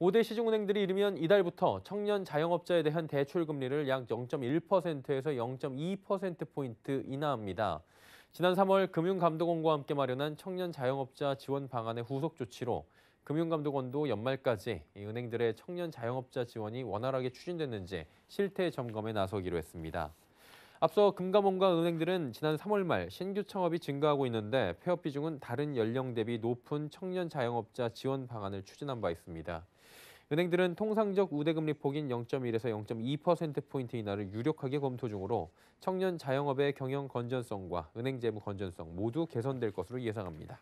5대 시중은행들이 이르면 이달부터 청년 자영업자에 대한 대출 금리를 약 0.1%에서 0.2%포인트 인하합니다. 지난 3월 금융감독원과 함께 마련한 청년 자영업자 지원 방안의 후속 조치로 금융감독원도 연말까지 은행들의 청년 자영업자 지원이 원활하게 추진됐는지 실태 점검에 나서기로 했습니다. 앞서 금감원과 은행들은 지난 3월 말 신규 창업이 증가하고 있는데 폐업 비중은 다른 연령 대비 높은 청년 자영업자 지원 방안을 추진한 바 있습니다. 은행들은 통상적 우대금리 폭인 0.1에서 0.2%포인트 인하를 유력하게 검토 중으로 청년 자영업의 경영 건전성과 은행 재무 건전성 모두 개선될 것으로 예상합니다.